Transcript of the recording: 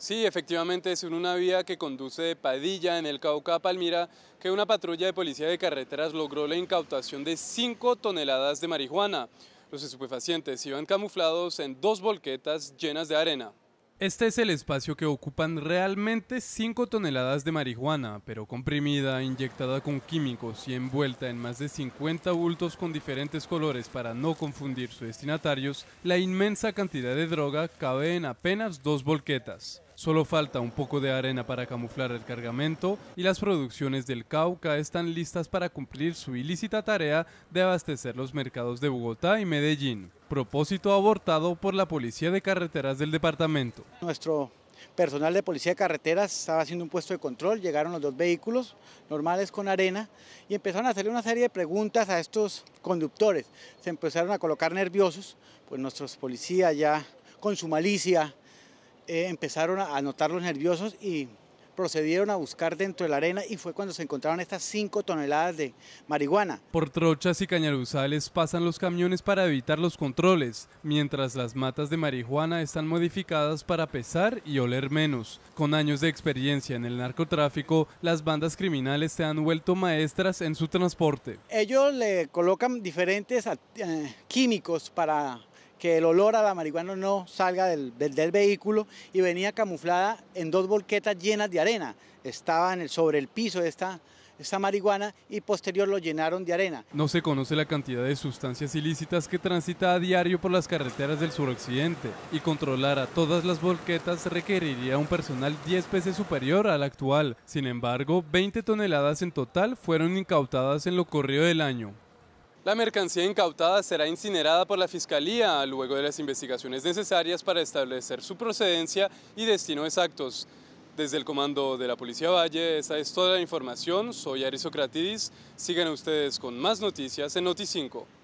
Sí, efectivamente es una vía que conduce de Padilla en el Cauca a Palmira que una patrulla de policía de carreteras logró la incautación de 5 toneladas de marihuana. Los estupefacientes iban camuflados en dos volquetas llenas de arena. Este es el espacio que ocupan realmente 5 toneladas de marihuana, pero comprimida, inyectada con químicos y envuelta en más de 50 bultos con diferentes colores para no confundir sus destinatarios, la inmensa cantidad de droga cabe en apenas dos volquetas. Solo falta un poco de arena para camuflar el cargamento y las producciones del Cauca están listas para cumplir su ilícita tarea de abastecer los mercados de Bogotá y Medellín. Propósito abortado por la Policía de Carreteras del departamento. Nuestro personal de policía de carreteras estaba haciendo un puesto de control, llegaron los dos vehículos normales con arena y empezaron a hacerle una serie de preguntas a estos conductores. Se empezaron a colocar nerviosos, pues nuestros policías ya con su malicia eh, empezaron a, los nerviosos y procedieron a buscar dentro de la arena y fue cuando se encontraron estas 5 toneladas de marihuana. Por trochas y cañaruzales pasan los camiones para evitar los controles, mientras las matas de marihuana están modificadas para pesar y oler menos. Con años de experiencia en el narcotráfico, las bandas criminales se han vuelto maestras en su transporte. Ellos le colocan diferentes eh, químicos para que el olor a la marihuana no salga del, vehículo y venía camuflada en dos volquetas llenas de arena. Estaban sobre el piso esta, esta marihuana y posterior lo llenaron de arena. No se conoce la cantidad de sustancias ilícitas que transita a diario por las carreteras del suroccidente y controlar a todas las volquetas requeriría un personal 10 veces superior al actual. Sin embargo, 20 toneladas en total fueron incautadas en lo corrido del año. La mercancía incautada será incinerada por la Fiscalía luego de las investigaciones necesarias para establecer su procedencia y destino exactos. Desde el comando de la Policía Valle, esta es toda la información. Soy Arisocratidis. Sigan ustedes con más noticias en Noti 5.